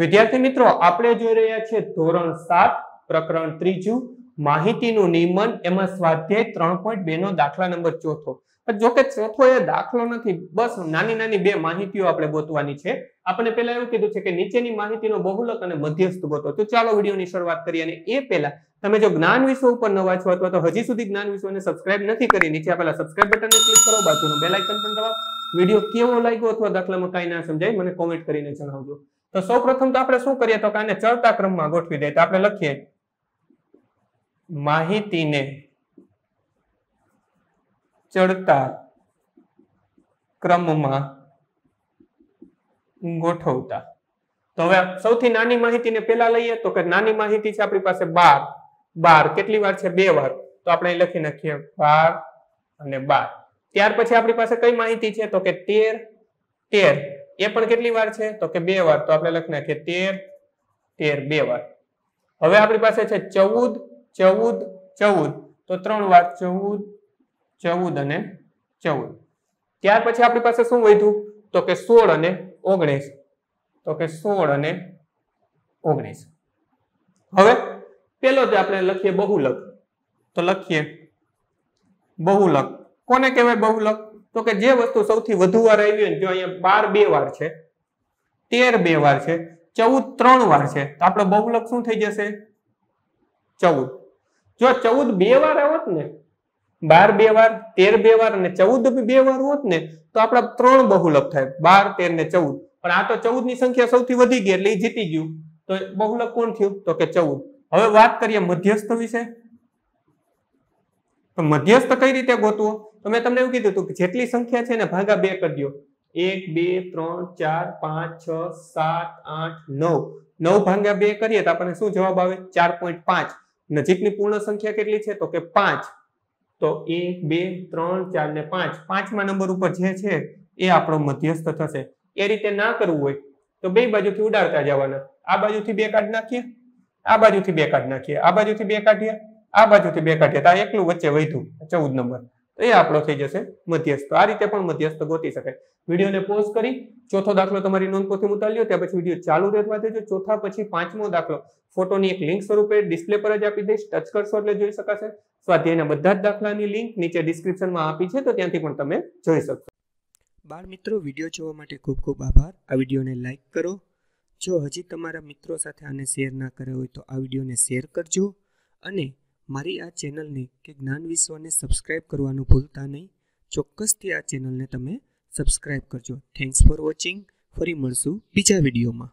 વિદ્યાર્થી મિત્રો આપણે જોઈ રહ્યા છીએ ધોરણ સાત પ્રકરણ ત્રીજું માહિતીનું નિયમન એમાં સ્વાધ્યાય ત્રણ પોઈન્ટ બે નો દાખલા નંબર ચોથો જોકે ચોથો એ દાખલો નથી બસ નાની નાની બે માહિતીઓ આપણે ગોતવાની છે આપણે પેલા એવું કીધું છે કે નીચેની માહિતીનો બહુલક અને મધ્યસ્થ ગોતો તો ચાલો વિડીયોની શરૂઆત કરીએ અને એ પહેલા તમે જો જ્ઞાન વિશ્વ ઉપર નવા છો અથવા તો હજી સુધી જ્ઞાન વિશ્વને સબસ્ક્રાઇબ નથી કરી નીચે આપેલા સબસ્ક્રાઇબ બટનને ક્લિક કરો બાજુનું બેલ આઇકન પણ દબાવો વિડીયો કેવો લાગ્યો અથવા દાખલામાં કાંઈ ના સમજાય મને કોમેન્ટ કરીને જણાવજો તો સૌ પ્રથમ તો આપણે શું કરીએ તો કે આને ચડતા ક્રમમાં ગોઠવી દઈએ તો આપણે લખીએ માહિતીને ચડતા ક્રમમાં ગોઠવતા તો હવે સૌથી નાની માહિતીને પેલા લઈએ તો કે નાની માહિતી છે આપણી પાસે બાર બાર કેટલી વાર છે બે વાર તો આપણે લખી નાખીએ બાર અને બાર ત્યાર પછી આપણી પાસે કઈ માહિતી છે તો કે તેર તેર એ પણ કેટલી વાર છે તો કે બે વાર તો આપણે લખી નાખીએ તેર તેર બે વાર હવે આપણી પાસે છે ચૌદ ચૌદ ચૌદ તો ત્રણ વાર ચૌદ ચૌદ અને ચૌદ ત્યાર પછી આપણી પાસે શું વધ્યું તો કે સોળ અને ઓગણીસ તો કે સોળ અને ઓગણીસ હવે પેલો જે આપણે લખીએ બહુલક તો લખીએ બહુલક કોને કહેવાય બહુલક તો કે જે વસ્તુ સૌથી વધુ વાર આવી હોય જો અહીંયા બાર બે વાર છે તેર બે વાર છે ચૌદ ત્રણ વાર છે તો આપણો બહુલક શું થઈ જશે ચૌદ જો ચૌદ બે વાર આવત ને બાર બે વાર તેર બે વાર અને ચૌદ બે વાર હોત ને તો આપણા ત્રણ બહુલક થાય બાર તેર ને ચૌદ પણ આ તો ચૌદ ની સંખ્યા સૌથી વધી ગઈ એટલે જીતી ગયું તો બહુલક કોણ થયું તો કે ચૌદ હવે વાત કરીએ મધ્યસ્થ વિશે તો મધ્યસ્થ કઈ રીતે ગોતવો તો મેં તમને એવું કીધું હતું કે જેટલી સંખ્યા છે એને ભાગા બે કરી દો એક બે ત્રણ ચાર પાંચ છ સાત આઠ નવ નવ ભાગ્યા બે કરીએ તો આપણને શું જવાબ આવે ચાર પોઈન્ટ પાંચ નજીકની પૂર્ણ સંખ્યા કેટલી છે તો કે પાંચ તો એક બે ત્રણ ચાર ને પાંચ પાંચમા નંબર ઉપર જે છે એ આપણો મધ્યસ્થ થશે એ રીતે ના કરવું હોય તો બે બાજુથી ઉડાડતા જવાના આ બાજુથી બે કાર્ડ નાખીએ આ બાજુથી બે કાર્ડ નાખીએ આ બાજુથી બે કાઢીએ આ બાજુથી બે કાઢીએ તો આ એકલું વચ્ચે વધ્યું ચૌદ નંબર એ આપણો થઈ જશે મધ્યસ્થ આ રીતે પણ મધ્યસ્થ ગોતી શકાય વિડીયોને પોઝ કરી ચોથો દાખલો તમારી નોંધપોથી ઉતારી લો ત્યાં પછી વિડીયો ચાલુ રહેવા દેજો ચોથા પછી પાંચમો દાખલો ફોટોની એક લિંક સ્વરૂપે ડિસ્પ્લે પર જ આપી દઈશ ટચ કરશો એટલે જોઈ શકાશે સ્વાધ્યાયના બધા જ દાખલાની લિંક નીચે ડિસ્ક્રિપ્શનમાં આપી છે તો ત્યાંથી પણ તમે જોઈ શકશો બાળ મિત્રો વિડીયો જોવા માટે ખૂબ ખૂબ આભાર આ વિડીયોને લાઇક કરો જો હજી તમારા મિત્રો સાથે આને શેર ના કર્યો હોય તો આ વિડીયોને શેર કરજો અને મારી આ ચેનલને કે જ્ઞાન વિશ્વને સબસ્ક્રાઈબ કરવાનું ભૂલતા નહીં ચોક્કસથી આ ચેનલને તમે સબસ્ક્રાઇબ કરજો થેન્ક્સ ફોર વોચિંગ ફરી મળશું બીજા વિડીયોમાં